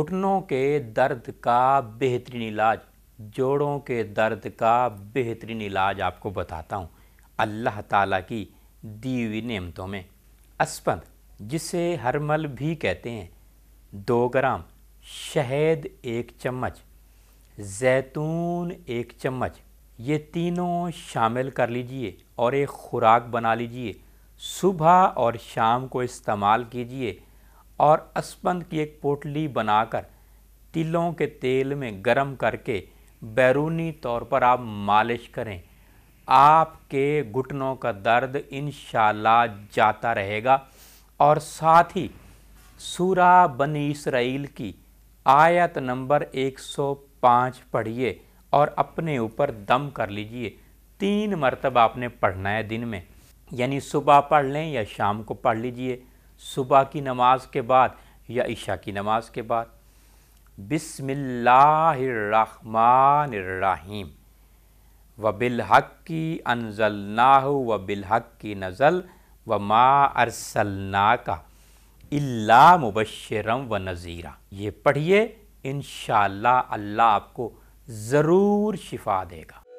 گھٹنوں کے درد کا بہترین علاج جوڑوں کے درد کا بہترین علاج آپ کو بتاتا ہوں اللہ تعالیٰ کی دی ہوئی نعمتوں میں اسپند جسے ہرمل بھی کہتے ہیں دو گرام شہد ایک چمچ زیتون ایک چمچ یہ تینوں شامل کر لیجئے اور ایک خوراک بنا لیجئے صبح اور شام کو استعمال کیجئے اور اسپند کی ایک پوٹلی بنا کر تلوں کے تیل میں گرم کر کے بیرونی طور پر آپ مالش کریں آپ کے گھٹنوں کا درد انشاءاللہ جاتا رہے گا اور ساتھ ہی سورہ بنی اسرائیل کی آیت نمبر ایک سو پانچ پڑھیے اور اپنے اوپر دم کر لیجئے تین مرتبہ آپ نے پڑھنا ہے دن میں یعنی صبح پڑھ لیں یا شام کو پڑھ لیجئے صبح کی نماز کے بعد یا عشاء کی نماز کے بعد بسم اللہ الرحمن الرحیم و بالحق کی نَزَلْ و بالحق کی نزل و ما کا اللہ مبشرم و یہ پڑھیے انشاءاللہ اللہ آپ کو ضرور شفا دے گا